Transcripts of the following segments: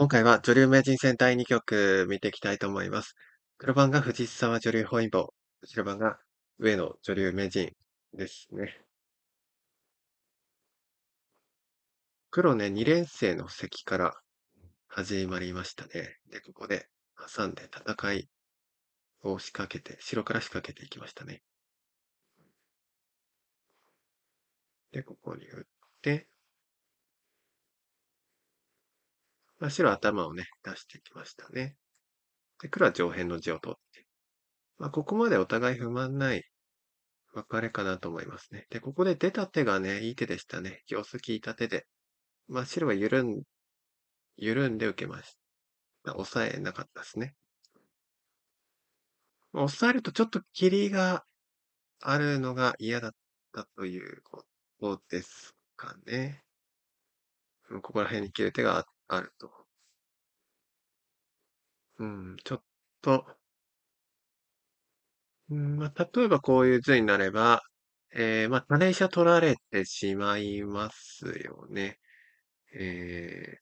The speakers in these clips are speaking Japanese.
今回は女流名人戦第2局見ていきたいと思います。黒番が藤沢女流本因坊、白番が上野女流名人ですね。黒ね、2連生の席から始まりましたね。で、ここで挟んで戦いを仕掛けて、白から仕掛けていきましたね。で、ここに打って、白頭をね、出してきましたね。で、黒は上辺の地を取って。まあ、ここまでお互い不満ない別れかなと思いますね。で、ここで出た手がね、いい手でしたね。行数聞いた手で。まあ、白は緩ん、緩んで受けました。抑えなかったですね。まあ、抑えるとちょっと霧があるのが嫌だったということですかね。ここら辺に切る手があっあると。うん、ちょっと、うん、まあ、例えばこういう図になれば、えー、まあ、他年取られてしまいますよね。え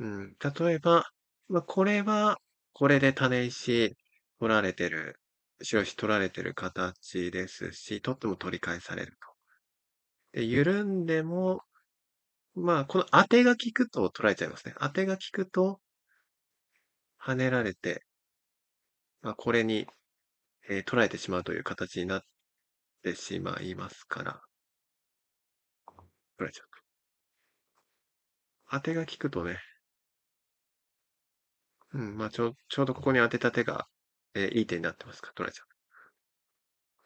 ー、うん、例えば、まあ、これは、これで種年子取られてる、白子取られてる形ですし、取っても取り返されると。で、緩んでも、まあ、この当てが効くと捉えちゃいますね。当てが効くと、跳ねられて、まあ、これに、えー、捉えてしまうという形になってしまいますから、捉えちゃう当てが効くとね、うん、まあ、ちょ、ちょうどここに当てた手が、えー、いい手になってますから、捉えちゃ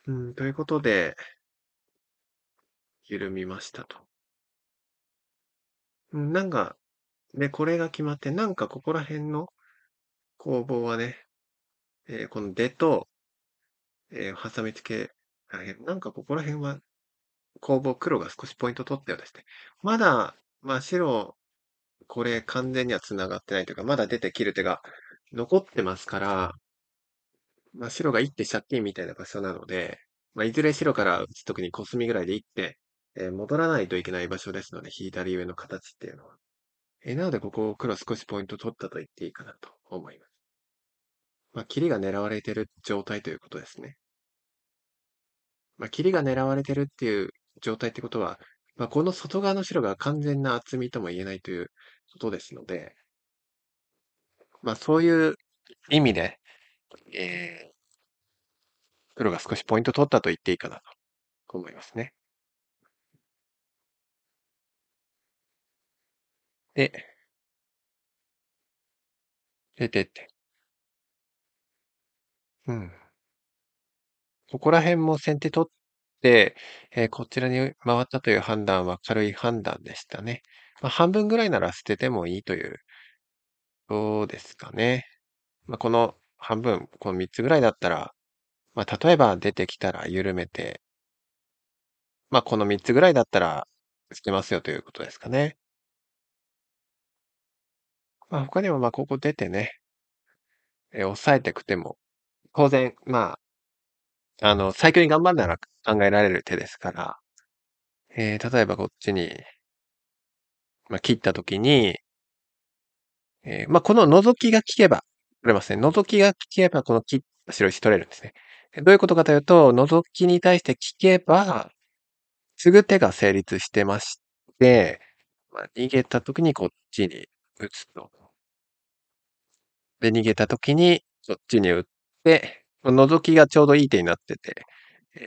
う。うん、ということで、緩みましたと。うん、なんか、ね、これが決まって、なんかここら辺の工房はね、えー、この出と、えー、挟み付け、なんかここら辺は工房黒が少しポイント取ったようですね。まだ、まあ白、これ完全には繋がってないというか、まだ出て切る手が残ってますから、まあ白が一手借金みたいな場所なので、まあいずれ白から打つときにコスミぐらいで一手えー、戻らないといけない場所ですので、左上の形っていうのは。えー、なので、ここを黒少しポイント取ったと言っていいかなと思います。まあ、切りが狙われてる状態ということですね。まあ、切りが狙われてるっていう状態ってことは、まあ、この外側の白が完全な厚みとも言えないということですので、まあ、そういう意味で、えー、黒が少しポイント取ったと言っていいかなと思いますね。で、出てって。うん。ここら辺も先手取って、え、こちらに回ったという判断は軽い判断でしたね。ま、半分ぐらいなら捨ててもいいというとですかね。ま、この半分、この3つぐらいだったら、ま、例えば出てきたら緩めてま、この3つぐらいだったら、捨てますよということですかね。まあ、他にも、まあ、ここ出てね、えー、抑えてくても、当然、まあ、あの、最強に頑張るなら考えられる手ですから、えー、例えばこっちに、まあ、切ったときに、えー、まあ、この覗きが効けば、取れますね。覗きが効けば、この切った白石取れるんですね。どういうことかというと、覗きに対して効けば、すぐ手が成立してまして、まあ、逃げた時にこっちに打つと。で、逃げた時に、そっちに打って、覗きがちょうどいい手になってて、えー、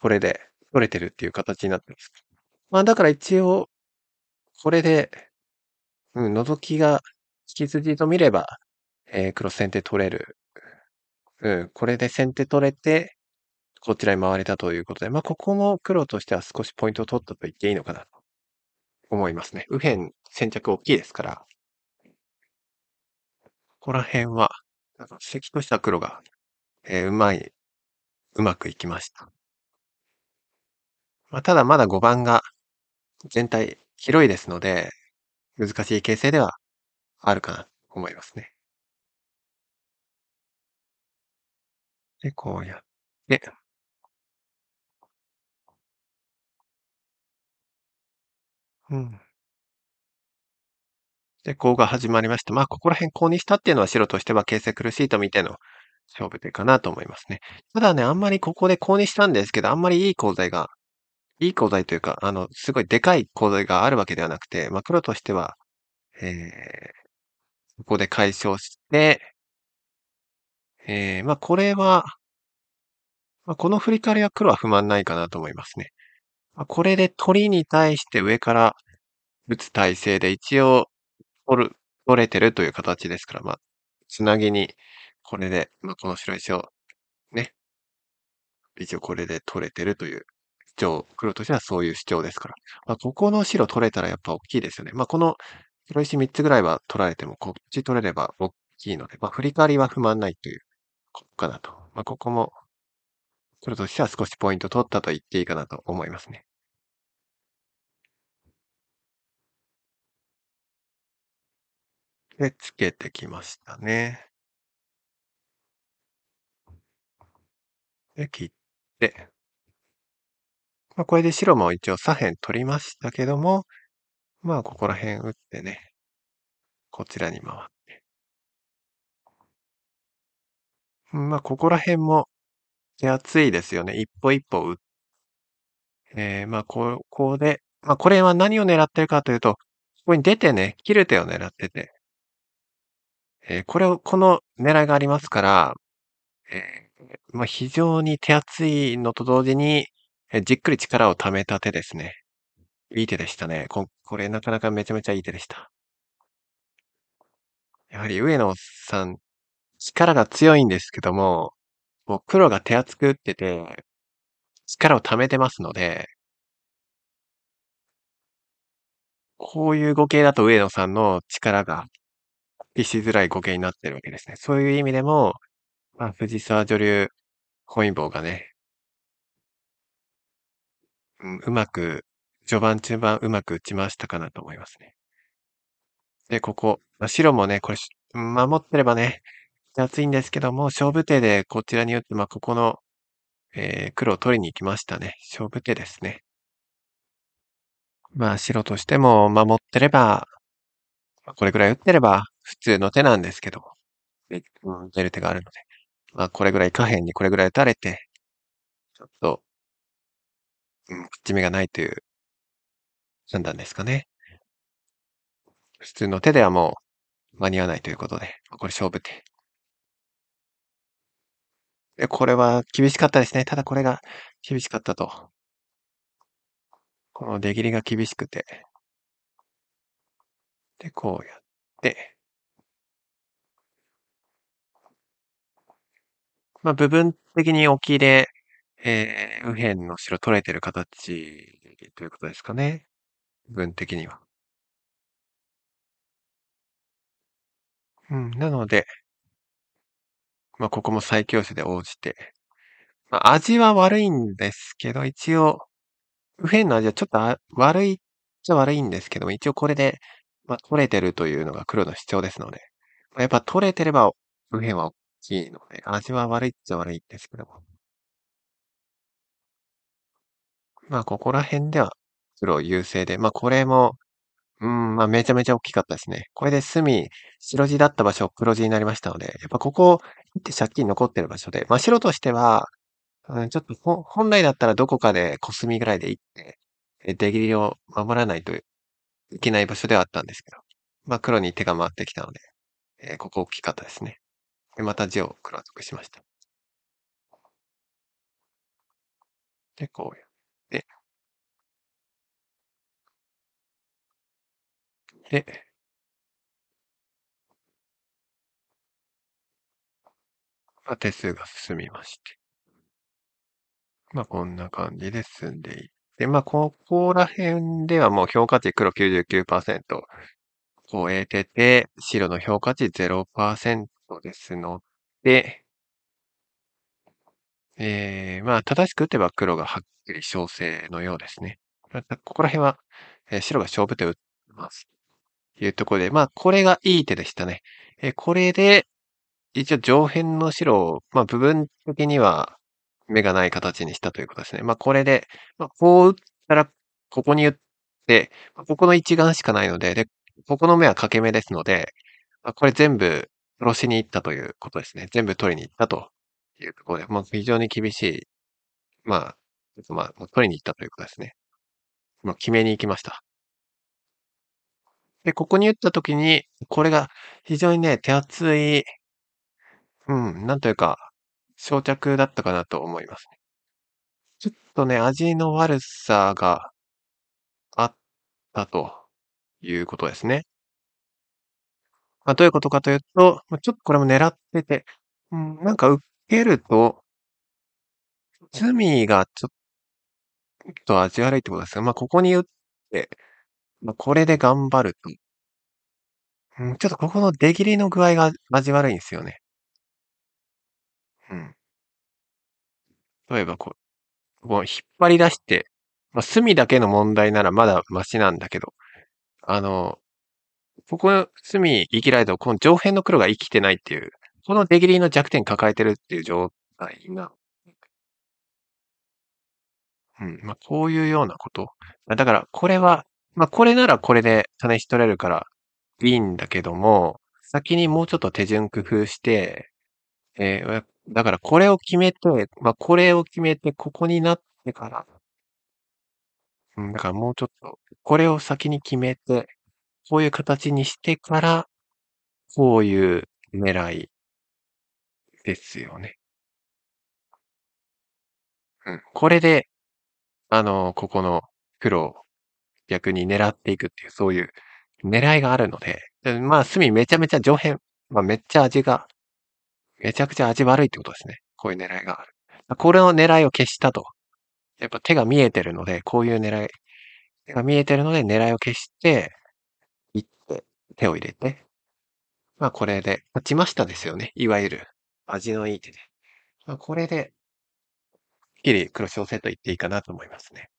これで取れてるっていう形になってます。まあだから一応、これで、うん、覗きが引き筋と見れば、えー、黒先手取れる。うん、これで先手取れて、こちらに回れたということで、まあここも黒としては少しポイントを取ったと言っていいのかなと思いますね。右辺先着大きいですから。こら辺は、あの、か関とした黒が、えー、うまい、うまくいきました。まあ、ただまだ5番が全体広いですので、難しい形勢ではあるかなと思いますね。で、こうやって、うん。で、こうが始まりました。まあ、ここら辺こうにしたっていうのは白としては形勢苦しいと見ての勝負でかなと思いますね。ただね、あんまりここでこうにしたんですけど、あんまりいい構材が、いい構材というか、あの、すごいでかい構材があるわけではなくて、まあ、黒としては、えー、ここで解消して、えー、まあ、これは、まあ、この振り返りは黒は不満ないかなと思いますね。まあ、これで鳥に対して上から打つ体勢で一応取る、取れてるという形ですから、まあ、つなぎに、これで、まあ、この白石を、ね。一応これで取れてるという主張、黒としてはそういう主張ですから。まあ、ここの白取れたらやっぱ大きいですよね。まあ、この黒石3つぐらいは取られても、こっち取れれば大きいので、まあ、振り返りは不満ないという、ここかなと。まあ、ここも、黒としては少しポイント取ったと言っていいかなと思いますね。で、つけてきましたね。で、切って。まあ、これで白も一応左辺取りましたけども、まあ、ここら辺打ってね、こちらに回って。まあ、ここら辺も手厚いですよね。一歩一歩打って。えー、まあ、ここで、まあ、これは何を狙ってるかというと、ここに出てね、切る手を狙ってて、えー、これを、この狙いがありますから、えー、まあ、非常に手厚いのと同時に、えー、じっくり力を貯めた手ですね。いい手でしたね。こ、これなかなかめちゃめちゃいい手でした。やはり上野さん、力が強いんですけども、もう黒が手厚く打ってて、力を貯めてますので、こういう語形だと上野さんの力が石しづらい語形になってるわけですね。そういう意味でも、まあ、藤沢女流本因坊がね、うん、うまく、序盤中盤うまく打ちましたかなと思いますね。で、ここ、まあ、白もね、これ、守ってればね、熱いんですけども、勝負手でこちらに打って、まあ、ここの、えー、黒を取りに行きましたね。勝負手ですね。まあ、白としても守ってれば、これくらい打ってれば、普通の手なんですけどで、うん、出る手があるので。まあ、これぐらい下辺にこれぐらい打たれて、ちょっと、うん、口目がないという判断ですかね。普通の手ではもう間に合わないということで、これ勝負手。で、これは厳しかったですね。ただこれが厳しかったと。この出切りが厳しくて。で、こうやって。まあ、部分的に沖で、えー、右辺の白取れてる形ということですかね。部分的には。うん、なので、まあ、ここも最強手で応じて。まあ、味は悪いんですけど、一応、右辺の味はちょっと悪いっちゃ悪いんですけども、一応これで、まあ、取れてるというのが黒の主張ですので、まあ、やっぱ取れてれば右辺はきーのね、味は悪いっちゃ悪いんですけども。まあ、ここら辺では黒優勢で、まあ、これも、うん、まあ、めちゃめちゃ大きかったですね。これで隅、白地だった場所、黒地になりましたので、やっぱここ、って借金残ってる場所で、まあ、白としては、うん、ちょっと本来だったらどこかでコスミぐらいで行って、出切りを守らないといけない場所ではあったんですけど、まあ、黒に手が回ってきたので、えー、ここ大きかったですね。で、また字を黒くしました。で、こうやって、で、まあ、手数が進みまして。まあ、こんな感じで進んでいって、まあ、ここら辺ではもう評価値黒99%を超えてて、白の評価値0%ですので、えー、まあ、正しく打てば黒がはっきり小生のようですね。ここら辺は、えー、白が勝負手を打ってます。というところで、まあ、これがいい手でしたね。えー、これで、一応上辺の白を、まあ、部分的には目がない形にしたということですね。まあ、これで、まあ、こう打ったら、ここに打って、ここの一眼しかないので、で、ここの目は欠け目ですので、まあ、これ全部殺しに行ったということですね。全部取りに行ったというところで、もう非常に厳しい、まあ、まあ、取りに行ったということですね。もう決めに行きました。で、ここに打ったときに、これが非常にね、手厚い、うん、なんというか、装着だったかなと思いますね。ちょっとね、味の悪さがあったということですね。まあ、どういうことかというと、まあ、ちょっとこれも狙ってて、うん、なんか受けると、罪がちょっと味悪いってことですよ。まあ、ここに打って、まあ、これで頑張ると。うん、ちょっとここの出切りの具合が味悪いんですよね。うん。例えばこう、ここ引っ張り出して、まあ、隅だけの問題ならまだマシなんだけど、あの、ここ、隅、生きられど、この上辺の黒が生きてないっていう、この出切りの弱点抱えてるっていう状態な。うん。まあ、こういうようなこと。だから、これは、まあ、これならこれで種し取れるからいいんだけども、先にもうちょっと手順工夫して、えー、だからこれを決めて、まあ、これを決めて、ここになってから、うん、だからもうちょっと、これを先に決めて、こういう形にしてから、こういう狙いですよね。うん。これで、あの、ここの黒を逆に狙っていくっていう、そういう狙いがあるので、でまあ、隅めちゃめちゃ上辺、まあ、めっちゃ味が、めちゃくちゃ味悪いってことですね。こういう狙いがある。これの狙いを消したと。やっぱ手が見えてるので、こういう狙い、手が見えてるので狙いを消して、手を入れて、まあこれで、立ちましたですよね。いわゆる味のいい手で。まあこれで、すっきり黒小生と言っていいかなと思いますね。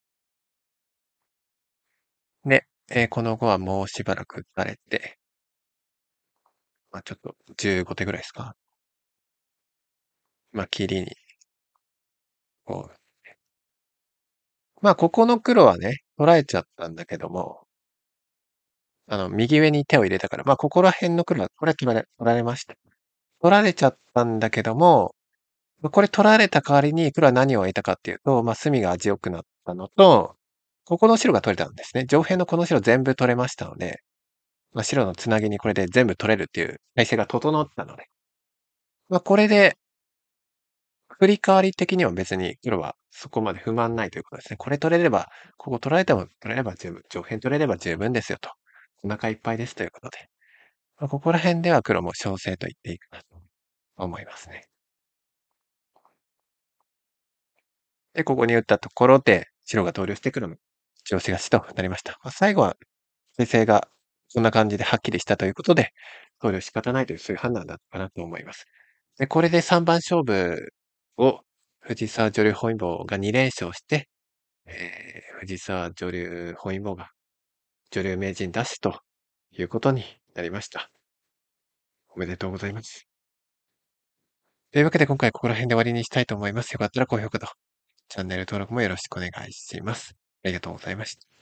で、えー、この後はもうしばらく打たれて、まあちょっと15手ぐらいですか。まあ切りに、こう。まあここの黒はね、捉えちゃったんだけども、あの、右上に手を入れたから、まあ、ここら辺の黒は、これは決られ、取られました。取られちゃったんだけども、これ取られた代わりに黒は何を得たかっていうと、まあ、隅が味良くなったのと、ここの白が取れたんですね。上辺のこの白全部取れましたので、まあ、白のつなぎにこれで全部取れるっていう体制が整ったので、まあ、これで、振り替わり的には別に黒はそこまで不満ないということですね。これ取れれば、ここ取られても取れれば十分、上辺取れれば十分ですよと。お腹いっぱいですということで、まあ、ここら辺では黒も小生と言っていいかなと思いますね。で、ここに打ったところで、白が投了して黒の調子がしとなりました。まあ、最後は、先生がそんな感じではっきりしたということで、投了仕方ないという、そういう判断だったかなと思います。で、これで3番勝負を藤沢女流本因坊が2連勝して、えー、藤沢女流本因坊が女流名人出取ということになりました。おめでとうございます。というわけで今回ここら辺で終わりにしたいと思います。よかったら高評価とチャンネル登録もよろしくお願いします。ありがとうございました。